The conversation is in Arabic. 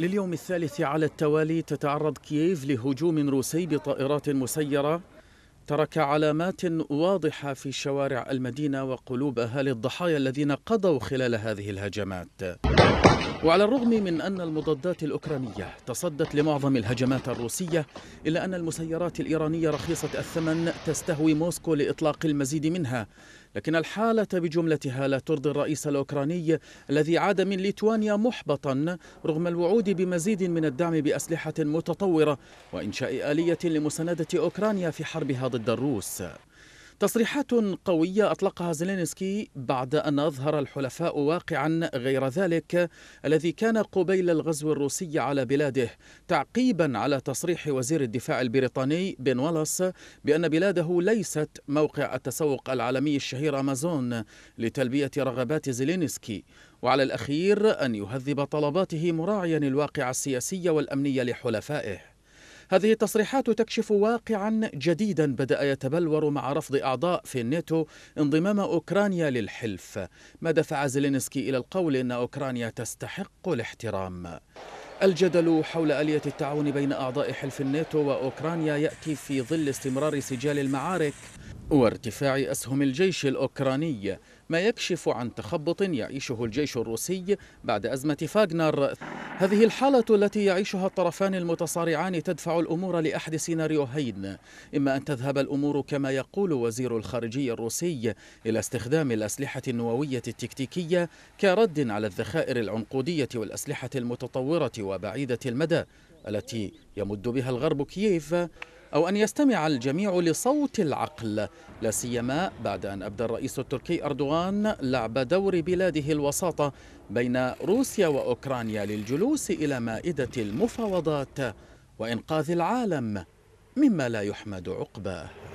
لليوم الثالث على التوالي تتعرض كييف لهجوم روسي بطائرات مسيرة ترك علامات واضحة في شوارع المدينة وقلوب أهالي الضحايا الذين قضوا خلال هذه الهجمات وعلى الرغم من أن المضادات الأوكرانية تصدت لمعظم الهجمات الروسية إلا أن المسيرات الإيرانية رخيصة الثمن تستهوي موسكو لإطلاق المزيد منها لكن الحالة بجملتها لا ترضي الرئيس الأوكراني الذي عاد من ليتوانيا محبطا رغم الوعود بمزيد من الدعم بأسلحة متطورة وإنشاء آلية لمساندة أوكرانيا في حربها ضد الروس تصريحات قوية أطلقها زيلينسكي بعد أن أظهر الحلفاء واقعا غير ذلك الذي كان قبيل الغزو الروسي على بلاده تعقيبا على تصريح وزير الدفاع البريطاني بن والاس بأن بلاده ليست موقع التسوق العالمي الشهير أمازون لتلبية رغبات زيلينسكي وعلى الأخير أن يهذب طلباته مراعيا الواقع السياسي والأمني لحلفائه هذه التصريحات تكشف واقعا جديدا بدأ يتبلور مع رفض أعضاء في الناتو انضمام أوكرانيا للحلف ما دفع زيلينسكي إلى القول أن أوكرانيا تستحق الاحترام الجدل حول آلية التعاون بين أعضاء حلف الناتو وأوكرانيا يأتي في ظل استمرار سجال المعارك وارتفاع أسهم الجيش الأوكراني ما يكشف عن تخبط يعيشه الجيش الروسي بعد أزمة فاغنر هذه الحالة التي يعيشها الطرفان المتصارعان تدفع الأمور لأحد سيناريوهين إما أن تذهب الأمور كما يقول وزير الخارجية الروسي إلى استخدام الأسلحة النووية التكتيكية كرد على الذخائر العنقودية والأسلحة المتطورة وبعيدة المدى التي يمد بها الغرب كييف أو أن يستمع الجميع لصوت العقل لا سيما بعد أن أبدى الرئيس التركي أردوغان لعب دور بلاده الوساطة بين روسيا وأوكرانيا للجلوس إلى مائدة المفاوضات وإنقاذ العالم مما لا يحمد عقباه